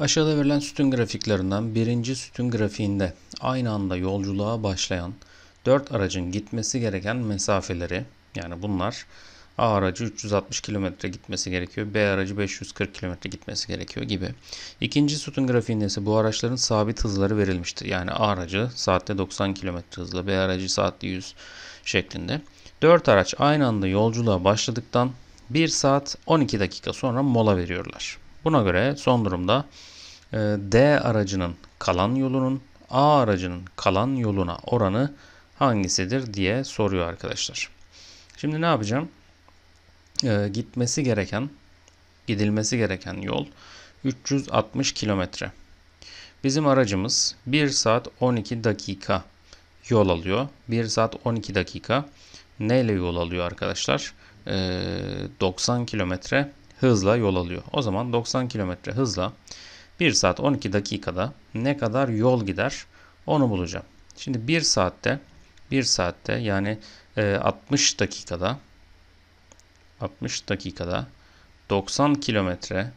Aşağıda verilen sütun grafiklerinden birinci sütun grafiğinde aynı anda yolculuğa başlayan 4 aracın gitmesi gereken mesafeleri yani bunlar A aracı 360 km gitmesi gerekiyor. B aracı 540 km gitmesi gerekiyor gibi. İkinci sütun grafiğinde ise bu araçların sabit hızları verilmiştir. Yani A aracı saatte 90 km hızla, B aracı saatte 100 şeklinde. 4 araç aynı anda yolculuğa başladıktan 1 saat 12 dakika sonra mola veriyorlar. Buna göre son durumda e, D aracının kalan yolunun A aracının kalan yoluna oranı hangisidir diye soruyor arkadaşlar. Şimdi ne yapacağım? Ee, gitmesi gereken, gidilmesi gereken yol 360 kilometre. Bizim aracımız 1 saat 12 dakika yol alıyor. 1 saat 12 dakika neyle yol alıyor arkadaşlar? Ee, 90 kilometre hızla yol alıyor. O zaman 90 km hızla 1 saat 12 dakikada ne kadar yol gider onu bulacağım. Şimdi 1 saatte 1 saatte yani 60 e, dakikada 60 dakikada 90 kilometre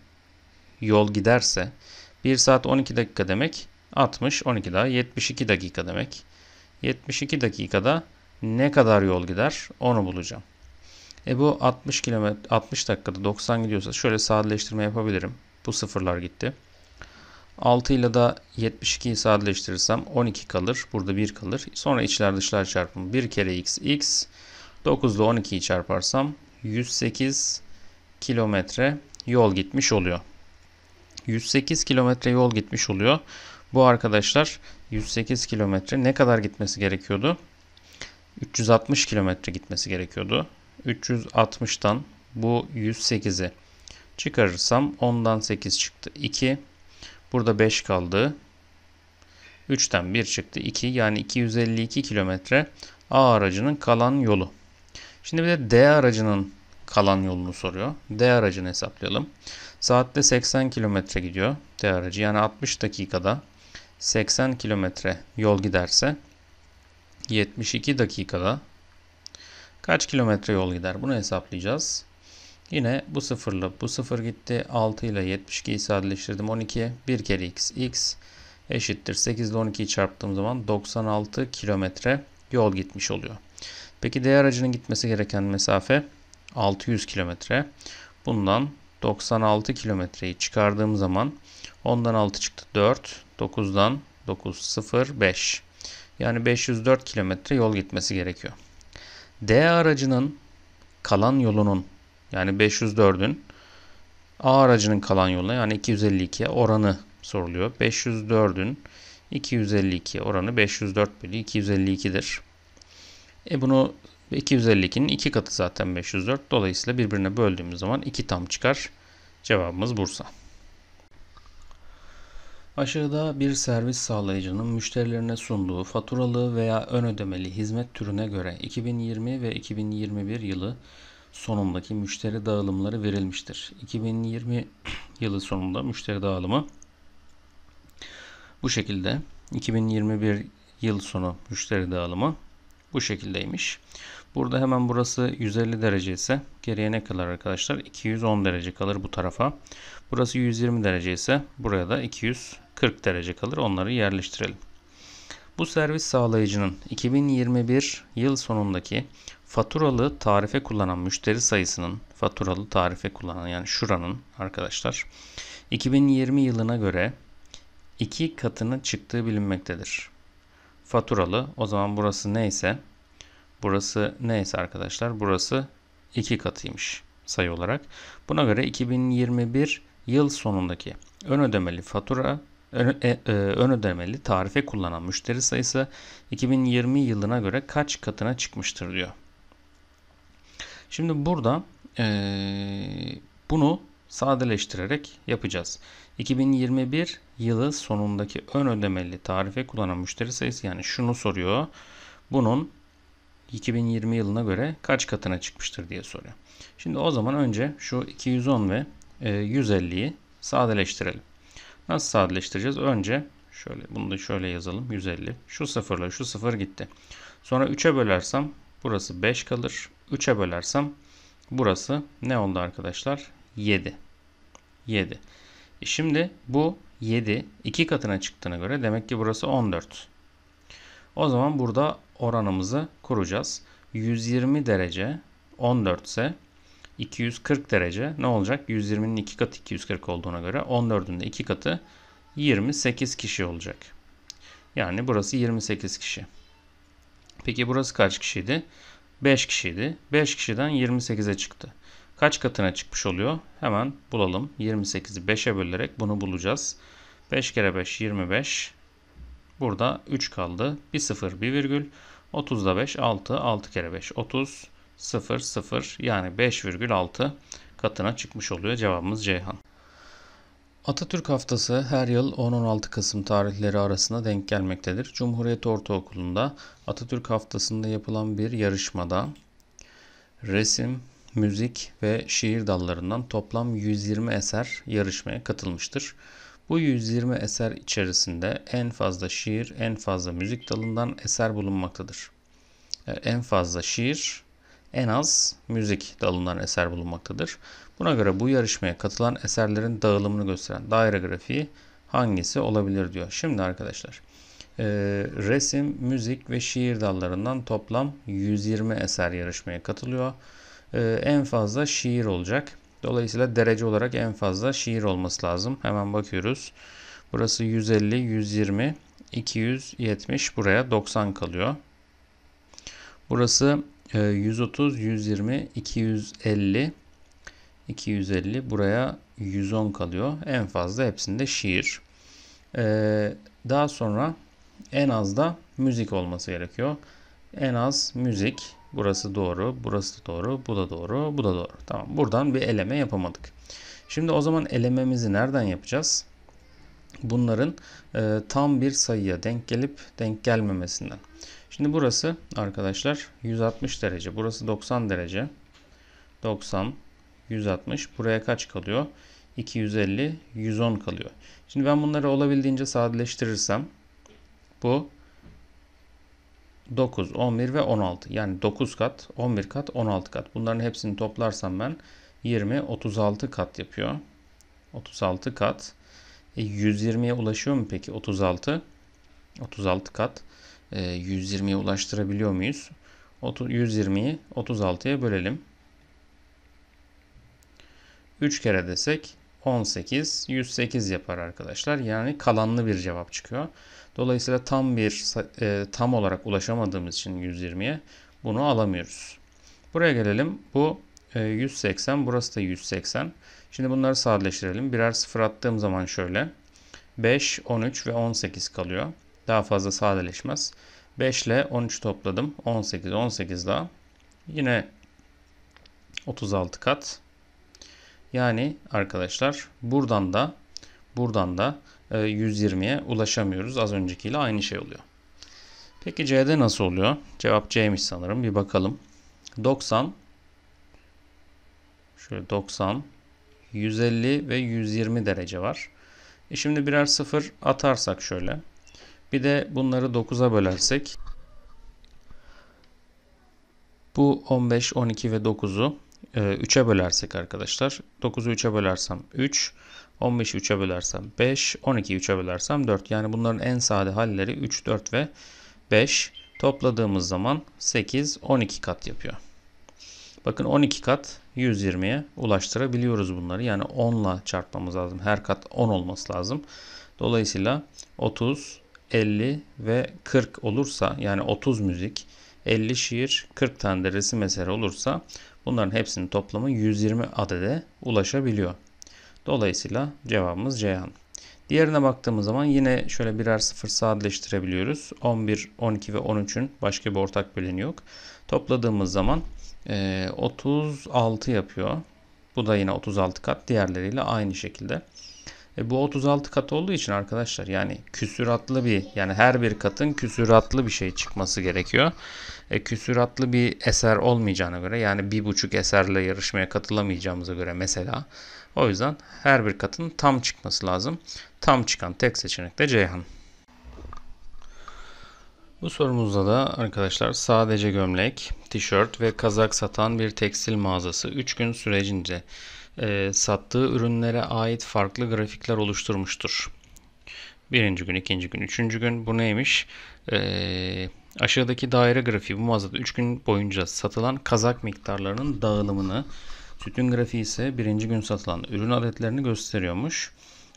yol giderse 1 saat 12 dakika demek 60 12 daha 72 dakika demek. 72 dakikada ne kadar yol gider onu bulacağım. E bu 60 km 60 dakikada 90 gidiyorsa şöyle sadeleştirme yapabilirim. Bu sıfırlar gitti. 6 ile da 72'yi sadeleştirirsem 12 kalır. Burada 1 kalır. Sonra içler dışlar çarpımı 1 kere x x. 9 ile 12'yi çarparsam 108 kilometre yol gitmiş oluyor. 108 kilometre yol gitmiş oluyor. Bu arkadaşlar 108 kilometre ne kadar gitmesi gerekiyordu? 360 kilometre gitmesi gerekiyordu. 360'tan bu 108'i çıkarırsam 10'dan 8 çıktı 2. Burada 5 kaldı. 3'ten 1 çıktı 2 yani 252 kilometre A aracının kalan yolu. Şimdi bir de D aracının kalan yolunu soruyor. D aracını hesaplayalım. Saatte 80 kilometre gidiyor D aracı. Yani 60 dakikada 80 kilometre yol giderse 72 dakikada Kaç kilometre yol gider? Bunu hesaplayacağız. Yine bu sıfırla bu sıfır gitti. 6 ile 72'yi sadeleştirdim. 12'ye bir kere x. x eşittir. 8 ile 12'yi çarptığım zaman 96 kilometre yol gitmiş oluyor. Peki D aracının gitmesi gereken mesafe 600 kilometre. Bundan 96 kilometreyi çıkardığım zaman 10'dan 6 çıktı 4, 9'dan 9, 0, 5. Yani 504 kilometre yol gitmesi gerekiyor. D aracının kalan yolunun yani 504'ün A aracının kalan yoluna yani 252'ye oranı soruluyor. 504'ün 252 oranı 504 bölü 252'dir. E bunu 252'nin iki katı zaten 504. Dolayısıyla birbirine böldüğümüz zaman 2 tam çıkar. Cevabımız Bursa. Aşağıda bir servis sağlayıcının müşterilerine sunduğu faturalı veya ön ödemeli hizmet türüne göre 2020 ve 2021 yılı sonundaki müşteri dağılımları verilmiştir. 2020 yılı sonunda müşteri dağılımı bu şekilde. 2021 yıl sonu müşteri dağılımı bu şekildeymiş. Burada hemen burası 150 derece ise geriye ne kadar arkadaşlar? 210 derece kalır bu tarafa. Burası 120 derece ise buraya da 200 40 derece kalır. Onları yerleştirelim. Bu servis sağlayıcının 2021 yıl sonundaki faturalı tarife kullanan müşteri sayısının faturalı tarife kullanan yani şuranın arkadaşlar 2020 yılına göre 2 katını çıktığı bilinmektedir. Faturalı o zaman burası neyse burası neyse arkadaşlar burası 2 katıymış sayı olarak. Buna göre 2021 yıl sonundaki ön ödemeli fatura e, e, ön ödemeli tarife kullanan müşteri sayısı 2020 yılına göre kaç katına çıkmıştır diyor. Şimdi burada e, bunu sadeleştirerek yapacağız. 2021 yılı sonundaki ön ödemeli tarife kullanan müşteri sayısı yani şunu soruyor. Bunun 2020 yılına göre kaç katına çıkmıştır diye soruyor. Şimdi o zaman önce şu 210 ve 150'yi e, sadeleştirelim. Nasıl sadeleştireceğiz? Önce şöyle bunu da şöyle yazalım. 150. Şu sıfırla şu sıfır gitti. Sonra 3'e bölersem burası 5 kalır. 3'e bölersem burası ne oldu arkadaşlar? 7. 7. E şimdi bu 7 2 katına çıktığına göre demek ki burası 14. O zaman burada oranımızı kuracağız. 120 derece 14 ise 240 derece ne olacak? 120'nin 2 katı 240 olduğuna göre 14'ün de 2 katı 28 kişi olacak. Yani burası 28 kişi. Peki burası kaç kişiydi? 5 kişiydi. 5 kişiden 28'e çıktı. Kaç katına çıkmış oluyor? Hemen bulalım. 28'i 5'e bölerek bunu bulacağız. 5 kere 5 25. Burada 3 kaldı. 1 0 1 virgül. 30 da 5 6. 6 kere 5 30. 0,0 yani 5,6 katına çıkmış oluyor cevabımız Ceyhan. Atatürk Haftası her yıl 10-16 Kasım tarihleri arasında denk gelmektedir. Cumhuriyet Ortaokulu'nda Atatürk Haftası'nda yapılan bir yarışmada resim, müzik ve şiir dallarından toplam 120 eser yarışmaya katılmıştır. Bu 120 eser içerisinde en fazla şiir, en fazla müzik dalından eser bulunmaktadır. E, en fazla şiir, en az müzik dalından eser bulunmaktadır. Buna göre bu yarışmaya katılan eserlerin dağılımını gösteren daire grafiği hangisi olabilir diyor. Şimdi arkadaşlar e, resim, müzik ve şiir dallarından toplam 120 eser yarışmaya katılıyor. E, en fazla şiir olacak. Dolayısıyla derece olarak en fazla şiir olması lazım. Hemen bakıyoruz. Burası 150, 120, 270 buraya 90 kalıyor. Burası 130, 120, 250, 250 buraya 110 kalıyor. En fazla hepsinde şiir. Ee, daha sonra en az da müzik olması gerekiyor. En az müzik. Burası doğru, burası da doğru, bu da doğru, bu da doğru. Tamam buradan bir eleme yapamadık. Şimdi o zaman elememizi nereden yapacağız? Bunların e, tam bir sayıya denk gelip denk gelmemesinden. Şimdi burası arkadaşlar 160 derece. Burası 90 derece. 90, 160. Buraya kaç kalıyor? 250, 110 kalıyor. Şimdi ben bunları olabildiğince sadeleştirirsem bu 9, 11 ve 16. Yani 9 kat, 11 kat, 16 kat. Bunların hepsini toplarsam ben 20, 36 kat yapıyor. 36 kat. E 120'ye ulaşıyor mu peki 36? 36 kat. 120'ye ee, ulaştırabiliyor muyuz? 120'yi 36'ya bölelim. 3 kere desek 18, 108 yapar arkadaşlar. Yani kalanlı bir cevap çıkıyor. Dolayısıyla tam bir e, tam olarak ulaşamadığımız için 120'ye bunu alamıyoruz. Buraya gelelim. Bu 180, e, burası da 180. Şimdi bunları sadeleştirelim. Birer sıfır attığım zaman şöyle 5, 13 ve 18 kalıyor. Daha fazla sadeleşmez. 5 ile 13 topladım. 18, 18 daha. Yine 36 kat. Yani arkadaşlar buradan da buradan da 120'ye e, ulaşamıyoruz. Az öncekiyle aynı şey oluyor. Peki C'de nasıl oluyor? Cevap C'miş sanırım. Bir bakalım. 90 şöyle 90 150 ve 120 derece var. E şimdi birer sıfır atarsak şöyle bir de bunları 9'a bölersek bu 15, 12 ve 9'u 3'e bölersek arkadaşlar 9'u 3'e bölersem 3 15'i 3'e bölersem 5 12'yi 3'e bölersem 4 yani bunların en sade halleri 3 4 ve 5 topladığımız zaman 8 12 kat yapıyor. Bakın 12 kat 120'ye ulaştırabiliyoruz bunları. Yani 10'la çarpmamız lazım. Her kat 10 olması lazım. Dolayısıyla 30 50 ve 40 olursa yani 30 müzik, 50 şiir, 40 tane de resim eseri olursa bunların hepsinin toplamı 120 adede ulaşabiliyor. Dolayısıyla cevabımız Ceyhan. Diğerine baktığımız zaman yine şöyle birer sıfır sadeleştirebiliyoruz. 11, 12 ve 13'ün başka bir ortak böleni yok. Topladığımız zaman 36 e, yapıyor. Bu da yine 36 kat diğerleriyle aynı şekilde. E bu 36 kat olduğu için arkadaşlar yani küsüratlı bir yani her bir katın küsüratlı bir şey çıkması gerekiyor. E, küsüratlı bir eser olmayacağına göre yani bir buçuk eserle yarışmaya katılamayacağımıza göre mesela o yüzden her bir katın tam çıkması lazım. Tam çıkan tek seçenek de Ceyhan. Bu sorumuzda da arkadaşlar sadece gömlek, tişört ve kazak satan bir tekstil mağazası 3 gün sürecince e, sattığı ürünlere ait farklı grafikler oluşturmuştur. Birinci gün, ikinci gün, üçüncü gün bu neymiş? E, aşağıdaki daire grafiği bu mağazada 3 gün boyunca satılan kazak miktarlarının dağılımını, sütün grafiği ise birinci gün satılan ürün adetlerini gösteriyormuş.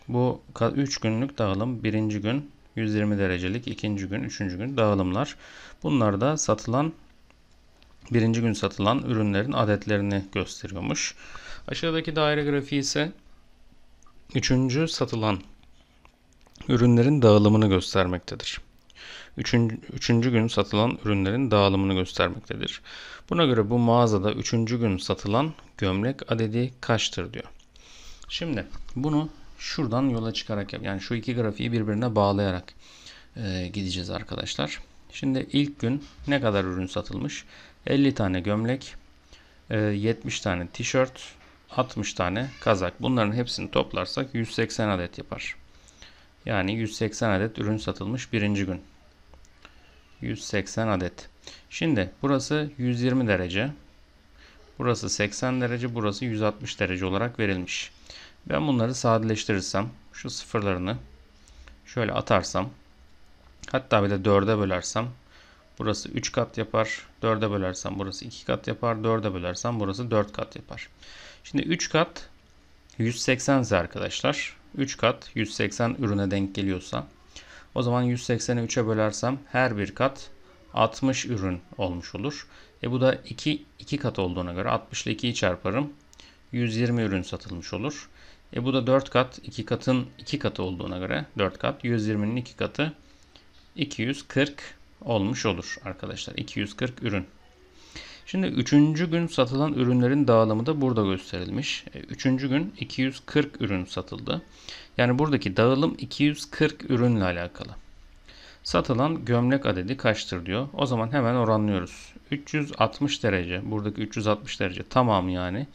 Bu 3 günlük dağılım birinci gün 120 derecelik, ikinci gün, üçüncü gün dağılımlar. Bunlar da satılan birinci gün satılan ürünlerin adetlerini gösteriyormuş. Aşağıdaki daire grafiği ise üçüncü satılan ürünlerin dağılımını göstermektedir. Üçüncü, üçüncü gün satılan ürünlerin dağılımını göstermektedir. Buna göre bu mağazada üçüncü gün satılan gömlek adedi kaçtır diyor. Şimdi bunu şuradan yola çıkarak yani şu iki grafiği birbirine bağlayarak e, gideceğiz arkadaşlar. Şimdi ilk gün ne kadar ürün satılmış? 50 tane gömlek, e, 70 tane tişört, 60 tane kazak. Bunların hepsini toplarsak 180 adet yapar. Yani 180 adet ürün satılmış birinci gün. 180 adet. Şimdi burası 120 derece. Burası 80 derece, burası 160 derece olarak verilmiş. Ben bunları sadeleştirirsem, şu sıfırlarını şöyle atarsam, hatta bir de 4'e bölersem, burası 3 kat yapar. 4'e bölersem burası 2 kat yapar. 4'e bölersem burası 4 kat yapar. Şimdi 3 kat 180 ise arkadaşlar 3 kat 180 ürüne denk geliyorsa o zaman 180'i 3'e bölersem her bir kat 60 ürün olmuş olur. E bu da 2, 2 kat olduğuna göre 60 ile 2'yi çarparım. 120 ürün satılmış olur. E bu da 4 kat 2 katın 2 katı olduğuna göre 4 kat 120'nin 2 katı 240 olmuş olur arkadaşlar. 240 ürün. Şimdi üçüncü gün satılan ürünlerin dağılımı da burada gösterilmiş. E, üçüncü gün 240 ürün satıldı. Yani buradaki dağılım 240 ürünle alakalı. Satılan gömlek adedi kaçtır diyor. O zaman hemen oranlıyoruz. 360 derece buradaki 360 derece tamam yani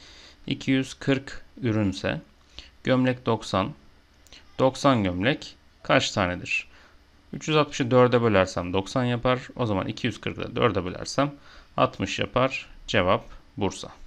240 ürünse gömlek 90 90 gömlek kaç tanedir? 360'ı 4'e bölersem 90 yapar. O zaman 240'ı 4'e bölersem 60 yapar. Cevap Bursa.